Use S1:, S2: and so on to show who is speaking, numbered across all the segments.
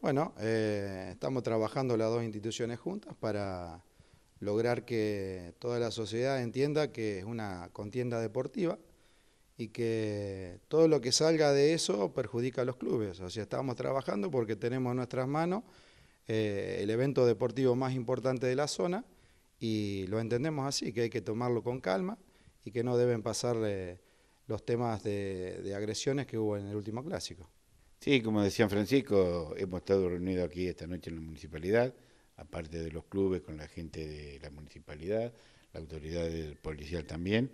S1: Bueno, eh, estamos trabajando las dos instituciones juntas para lograr que toda la sociedad entienda que es una contienda deportiva y que todo lo que salga de eso perjudica a los clubes. O sea, estamos trabajando porque tenemos en nuestras manos eh, el evento deportivo más importante de la zona y lo entendemos así, que hay que tomarlo con calma y que no deben pasar eh, los temas de agresiones que hubo en el último clásico. Sí, como decía Francisco, hemos estado reunidos aquí esta noche en la municipalidad, aparte de los clubes, con la gente de la municipalidad, la autoridad policial también,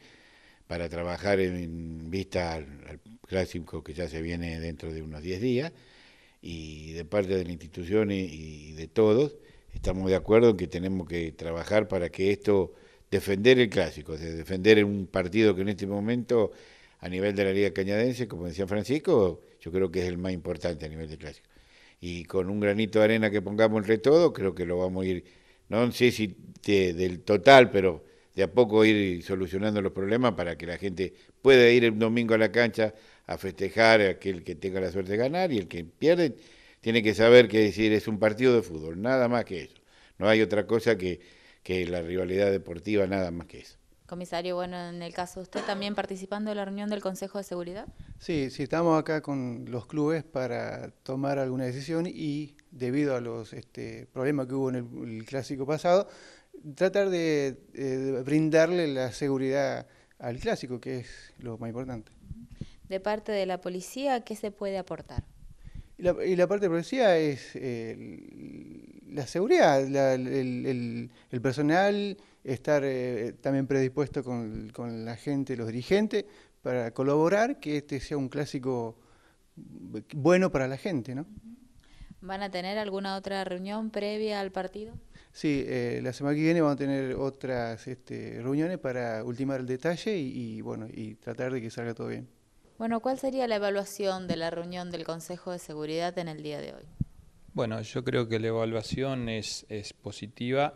S1: para trabajar en vista al, clásico que ya se viene dentro de unos 10 días, y de parte de la institución y, de todos, estamos de acuerdo en que tenemos que trabajar para que esto, defender el clásico, defender un partido que en este momento a nivel de la Liga Cañadense, como decía Francisco, yo creo que es el más importante a nivel de clásico. Y con un granito de arena que pongamos entre todos, creo que lo vamos a ir, no sé si del total, pero de a poco ir solucionando los problemas para que la gente pueda ir el domingo a la cancha a festejar a aquel que tenga la suerte de ganar y el que pierde tiene que saber que decir es un partido de fútbol, nada más que eso. No hay otra cosa que, que la rivalidad deportiva, nada más que eso.
S2: Comisario, bueno, en el caso de usted también participando de la reunión del Consejo de Seguridad.
S3: Sí, sí, estamos acá con los clubes para tomar alguna decisión y debido a los este, problemas que hubo en el, clásico pasado, tratar de, brindarle la seguridad al clásico, que es lo más importante.
S2: De parte de la policía, ¿qué se puede aportar?
S3: Y la, parte de policía es eh, la seguridad, el, personal, estar eh, también predispuesto con, la gente, los dirigentes, para colaborar, que este sea un clásico bueno para la gente, ¿no?
S2: ¿Van a tener alguna otra reunión previa al partido?
S3: Sí, eh, la semana que viene van a tener otras este, reuniones para ultimar el detalle y, bueno y tratar de que salga
S4: todo bien.
S2: Bueno, ¿cuál sería la evaluación de la reunión del Consejo de Seguridad en el día de hoy?
S4: Bueno, yo creo que la evaluación es, positiva,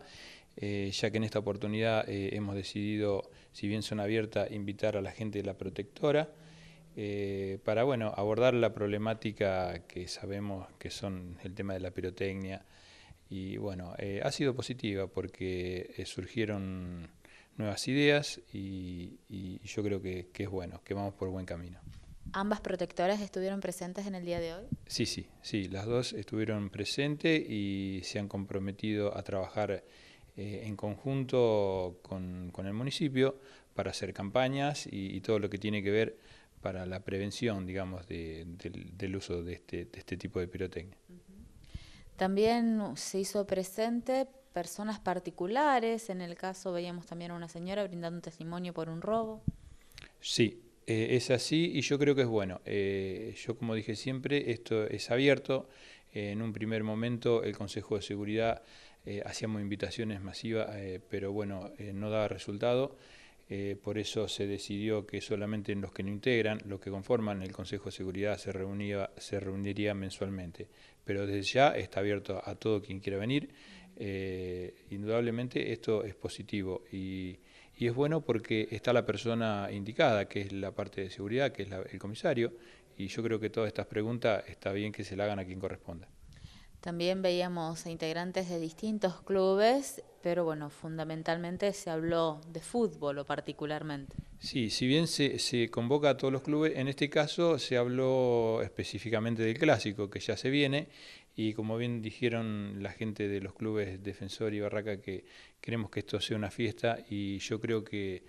S4: eh, ya que en esta oportunidad eh, hemos decidido, si bien son abiertas, invitar a la gente de la protectora eh, para bueno, abordar la problemática que sabemos que son el tema de la pirotecnia. Y bueno, ha sido positiva porque surgieron nuevas ideas y, yo creo que es bueno, que vamos por buen camino.
S2: ¿Ambas protectoras estuvieron presentes en el día de hoy?
S4: Sí, sí, sí, las dos estuvieron presentes y se han comprometido a trabajar eh, en conjunto con, el municipio para hacer campañas y, todo lo que tiene que ver para la prevención, digamos, del uso este, de este, tipo de pirotecnia.
S2: También se hizo presente personas particulares, en el caso veíamos también a una señora brindando un testimonio por un robo.
S4: Sí, eh, es así y yo creo que es bueno. Eh, yo como dije siempre, esto es abierto. Eh, en un primer momento el Consejo de Seguridad hacíamos invitaciones masivas, pero bueno, no daba resultado. por eso se decidió que solamente en los que no integran, los que conforman el Consejo de Seguridad se, reunía, se reuniría mensualmente. Pero desde ya está abierto a todo quien quiera venir. indudablemente esto es positivo y y es bueno porque está la persona indicada, que es la parte de seguridad, que es el comisario, y yo creo que todas estas preguntas está bien que se la hagan a quien corresponda.
S2: También veíamos integrantes de distintos clubes, pero bueno, fundamentalmente se habló de fútbol o particularmente.
S4: Sí, si bien se, se convoca a todos los clubes, en este caso se habló específicamente del clásico que ya se viene y como bien dijeron la gente de los clubes Defensor y Barraca que queremos que esto sea una fiesta y yo creo que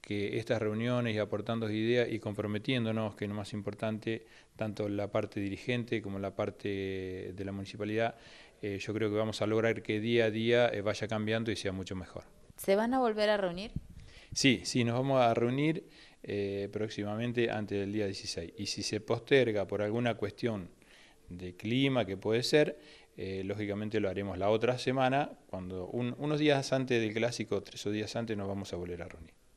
S4: que estas reuniones y aportando ideas y comprometiéndonos, que es lo más importante, tanto la parte dirigente como la parte de la municipalidad, eh, yo creo que vamos a lograr que día a día eh, vaya cambiando y sea mucho mejor.
S2: ¿Se van a volver a reunir?
S4: Sí, sí, nos vamos a reunir eh, próximamente antes del día 16. Y si se posterga por alguna cuestión de clima que puede ser, eh, lógicamente lo haremos la otra semana, cuando unos días antes del clásico, tres o días antes, nos vamos a volver a reunir.